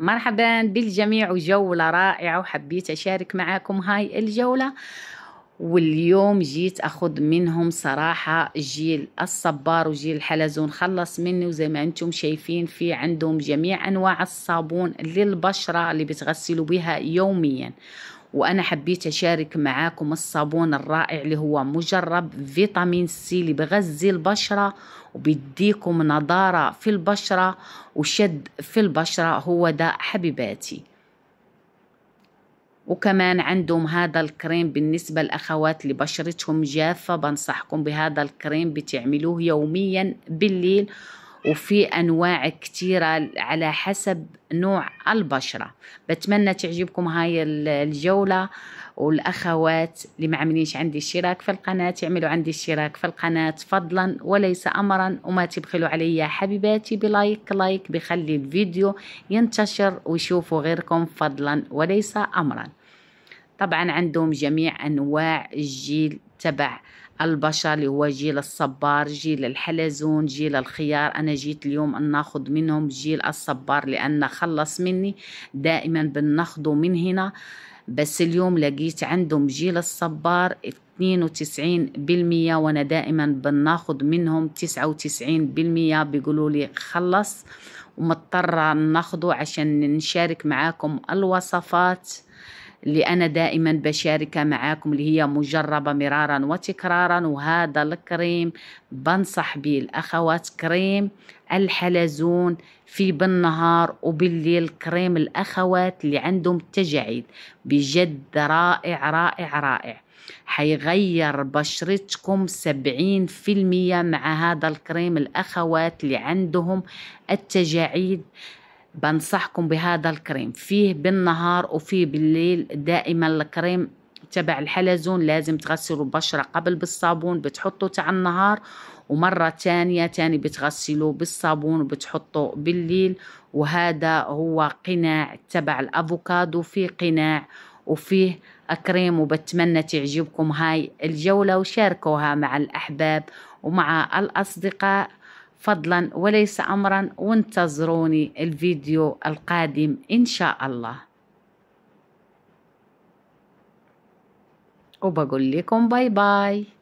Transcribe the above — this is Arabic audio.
مرحبا بالجميع وجولة رائعة وحبيت أشارك معاكم هاي الجولة واليوم جيت أخذ منهم صراحة جيل الصبار وجيل الحلزون خلص مني وزي ما أنتم شايفين في عندهم جميع أنواع الصابون للبشرة اللي بتغسلوا بها يوميا وانا حبيت اشارك معاكم الصابون الرائع اللي هو مجرب فيتامين سي اللي بغذي البشره وبيديكم نضاره في البشره وشد في البشره هو ده حبيباتي وكمان عندهم هذا الكريم بالنسبة لأخوات اللي بشرتهم جافة بنصحكم بهذا الكريم بتعملوه يوميا بالليل وفي انواع كثيره على حسب نوع البشره بتمنى تعجبكم هاي الجوله والاخوات اللي ما عاملينش عندي اشتراك في القناه يعملوا عندي اشتراك في القناه فضلا وليس امرا وما تبخلوا عليا حبيباتي بلايك لايك بخلي الفيديو ينتشر ويشوفوا غيركم فضلا وليس امرا طبعا عندهم جميع أنواع الجيل تبع البشر اللي هو جيل الصبار جيل الحلزون جيل الخيار أنا جيت اليوم أن ناخد منهم جيل الصبار لأن خلص مني دائما بناخده من هنا بس اليوم لقيت عندهم جيل الصبار 92% وانا دائما بناخد منهم 99% بيقولوا لي خلص ومضطرة ناخده عشان نشارك معاكم الوصفات اللي أنا دائما بشاركها معاكم اللي هي مجربة مرارا وتكرارا وهذا الكريم بنصح به الأخوات كريم الحلزون في بالنهار وبالليل كريم الأخوات اللي عندهم تجاعيد بجد رائع رائع رائع حيغير بشرتكم سبعين في المية مع هذا الكريم الأخوات اللي عندهم التجاعيد بنصحكم بهذا الكريم فيه بالنهار وفيه بالليل دائما الكريم تبع الحلزون لازم تغسلوا البشرة قبل بالصابون بتحطوا تاع النهار ومرة تانية تاني بتغسلوا بالصابون وبتحطوا بالليل وهذا هو قناع تبع الأفوكادو في قناع وفيه كريم وبتمنى تعجبكم هاي الجولة وشاركوها مع الأحباب ومع الأصدقاء فضلا وليس امرا وانتظروني الفيديو القادم ان شاء الله وبقول لكم باي باي